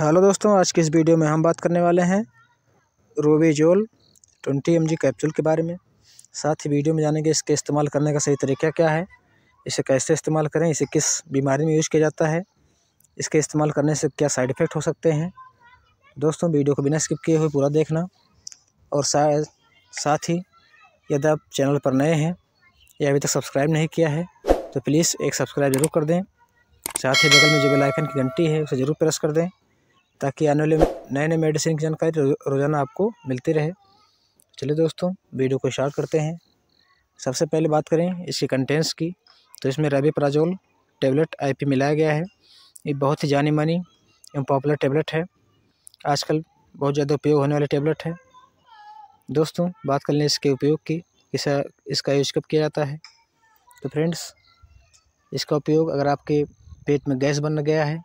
hello दोस्तों आज के इस वीडियो में हम बात करने वाले हैं रोबेजोल 20 एम कैप्सूल के बारे में साथ ही वीडियो में जानेंगे इसके इस्तेमाल करने का सही तरीका क्या है इसे कैसे इस्तेमाल करें इसे किस बीमारी में यूज़ किया जाता है इसके इस्तेमाल करने से क्या साइड इफ़ेक्ट हो सकते हैं दोस्तों वीडियो को बिना स्किप किए हुए पूरा देखना और साथ ही यदि आप चैनल पर नए हैं या अभी तक सब्सक्राइब नहीं किया है तो प्लीज़ एक सब्सक्राइब ज़रूर कर दें साथ ही बगल में जो बेल आइकन की घंटी है उसे ज़रूर प्रेस कर दें ताकि आने वाले नए नए मेडिसिन की जानकारी रोज़ाना आपको मिलती रहे चलिए दोस्तों वीडियो को शार्ट करते हैं सबसे पहले बात करें इसके कंटेंट्स की तो इसमें प्राजोल टेबलेट आईपी मिलाया गया है ये बहुत ही जानी मानी एवं पॉपुलर टेबलेट है आजकल बहुत ज़्यादा उपयोग होने वाली टेबलेट है दोस्तों बात कर लें इसके उपयोग की इसा इसका यूज कब किया जाता है तो फ्रेंड्स इसका उपयोग अगर आपके पेट में गैस बन गया है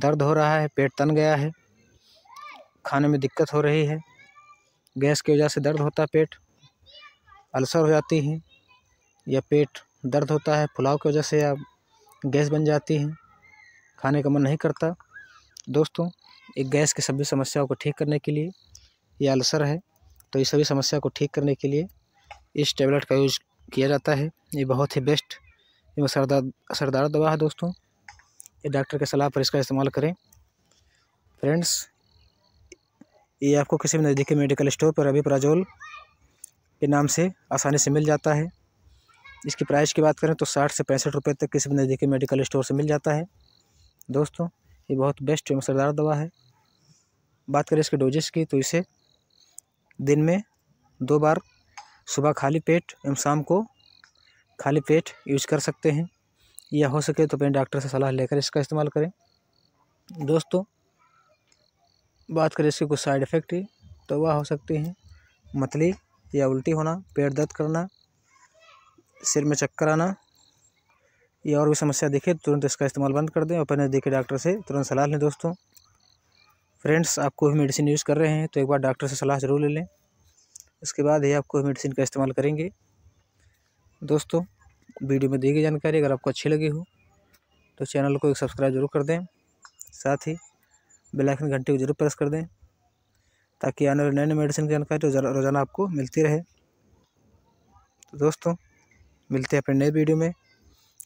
दर्द हो रहा है पेट तन गया है खाने में दिक्कत हो रही है गैस की वजह से दर्द होता है पेट अल्सर हो जाती है या पेट दर्द होता है फुलाव की वजह से या गैस बन जाती है खाने का मन नहीं करता दोस्तों एक गैस की सभी समस्याओं को ठीक करने के लिए या अल्सर है तो ये सभी समस्या को ठीक करने के लिए इस टेबलेट का यूज किया जाता है ये बहुत ही बेस्ट एवं सरदार सरदार दवा है दोस्तों या डॉक्टर के सलाह पर इसका इस्तेमाल करें फ्रेंड्स ये आपको किसी भी नज़दीकी मेडिकल स्टोर पर अभी प्राजोल के नाम से आसानी से मिल जाता है इसकी प्राइस की बात करें तो साठ से पैंसठ रुपये तक किसी भी नज़दीकी मेडिकल स्टोर से मिल जाता है दोस्तों ये बहुत बेस्ट एवं असरदार दवा है बात करें इसके डोजेस की तो इसे दिन में दो बार सुबह खाली पेट एवं शाम को खाली पेट यूज कर सकते हैं या हो सके तो अपने डॉक्टर से सलाह लेकर इसका इस्तेमाल करें दोस्तों बात करें इसके कुछ साइड इफ़ेक्ट ही तो वह हो सकती हैं मतली या उल्टी होना पेट दर्द करना सिर में चक्कर आना या और भी समस्या दिखे तो तुरंत इसका इस्तेमाल बंद कर दें और अपने देखे डॉक्टर से तुरंत सलाह लें दोस्तों फ्रेंड्स आप कोई मेडिसिन यूज़ कर रहे हैं तो एक बार डॉक्टर से सलाह ज़रूर ले लें उसके बाद ही आप कोई मेडिसिन का इस्तेमाल करेंगे दोस्तों वीडियो में दी गई जानकारी अगर आपको अच्छी लगी हो तो चैनल को एक सब्सक्राइब जरूर कर दें साथ ही बेलाइकन घंटे को जरूर प्रेस कर दें ताकि आने वाले नए नए मेडिसिन की जानकारी रोज़ाना आपको मिलती रहे तो दोस्तों मिलते हैं अपने नए वीडियो में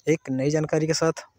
एक नई जानकारी के साथ